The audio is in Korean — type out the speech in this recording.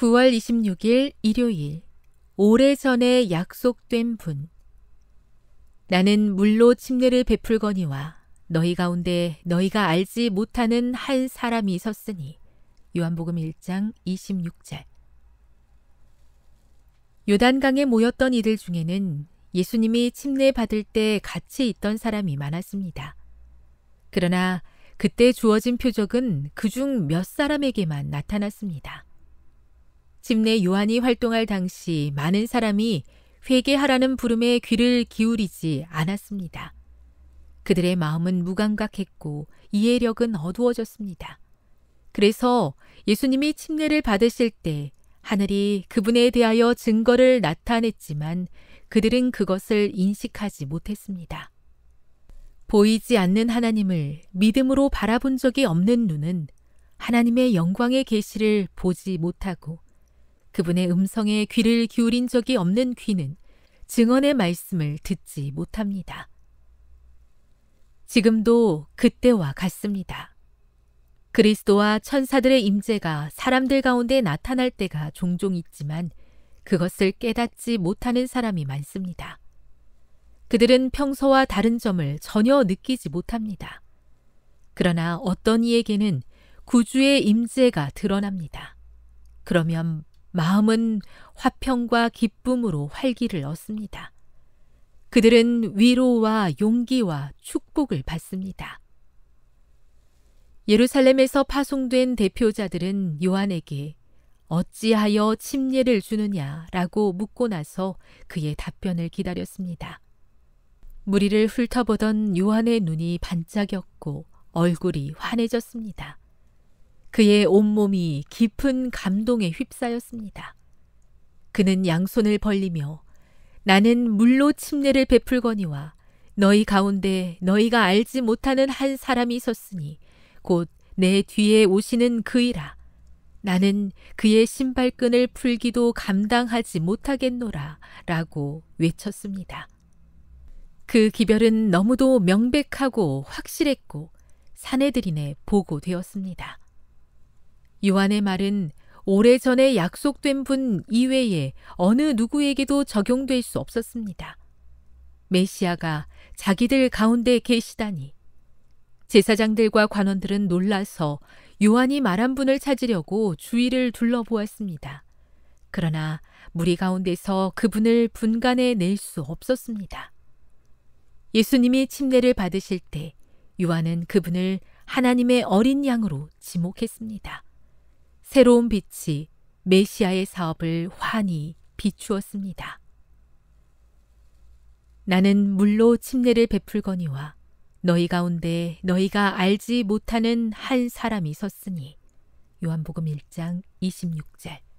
9월 26일 일요일 오래전에 약속된 분 나는 물로 침례를 베풀거니와 너희 가운데 너희가 알지 못하는 한 사람이 있으니 요한복음 1장 26절 요단강에 모였던 이들 중에는 예수님이 침례 받을 때 같이 있던 사람이 많았습니다. 그러나 그때 주어진 표적은 그중 몇 사람에게만 나타났습니다. 마침내 요한이 활동할 당시 많은 사람이 회개하라는 부름에 귀를 기울이지 않았습니다. 그들의 마음은 무감각했고 이해력은 어두워졌습니다. 그래서 예수님이 침례를 받으실 때 하늘이 그분에 대하여 증거를 나타냈지만 그들은 그것을 인식하지 못했습니다. 보이지 않는 하나님을 믿음으로 바라본 적이 없는 눈은 하나님의 영광의 계시를 보지 못하고 그분의 음성에 귀를 기울인 적이 없는 귀는 증언의 말씀을 듣지 못합니다. 지금도 그때와 같습니다. 그리스도와 천사들의 임재가 사람들 가운데 나타날 때가 종종 있지만 그것을 깨닫지 못하는 사람이 많습니다. 그들은 평소와 다른 점을 전혀 느끼지 못합니다. 그러나 어떤 이에게는 구주의 임재가 드러납니다. 그러면 마음은 화평과 기쁨으로 활기를 얻습니다. 그들은 위로와 용기와 축복을 받습니다. 예루살렘에서 파송된 대표자들은 요한에게 어찌하여 침례를 주느냐라고 묻고 나서 그의 답변을 기다렸습니다. 무리를 훑어보던 요한의 눈이 반짝였고 얼굴이 환해졌습니다. 그의 온몸이 깊은 감동에 휩싸였습니다. 그는 양손을 벌리며 나는 물로 침례를 베풀거니와 너희 가운데 너희가 알지 못하는 한 사람이 있었으니 곧 내 뒤에 오시는 그이라. 나는 그의 신발끈을 풀기도 감당하지 못하겠노라 라고 외쳤습니다. 그 기별은 너무도 명백하고 확실했고 사내들인의 보고되었습니다. 요한의 말은 오래전에 약속된 분 이외에 어느 누구에게도 적용될 수 없었습니다. 메시아가 자기들 가운데 계시다니. 제사장들과 관원들은 놀라서 요한이 말한 분을 찾으려고 주위를 둘러보았습니다. 그러나 무리 가운데서 그분을 분간해 낼 수 없었습니다. 예수님이 침례를 받으실 때 요한은 그분을 하나님의 어린 양으로 지목했습니다. 새로운 빛이 메시아의 사업을 환히 비추었습니다. 나는 물로 침례를 베풀거니와 너희 가운데 너희가 알지 못하는 한 사람이 섰으니 요한복음 1장 26절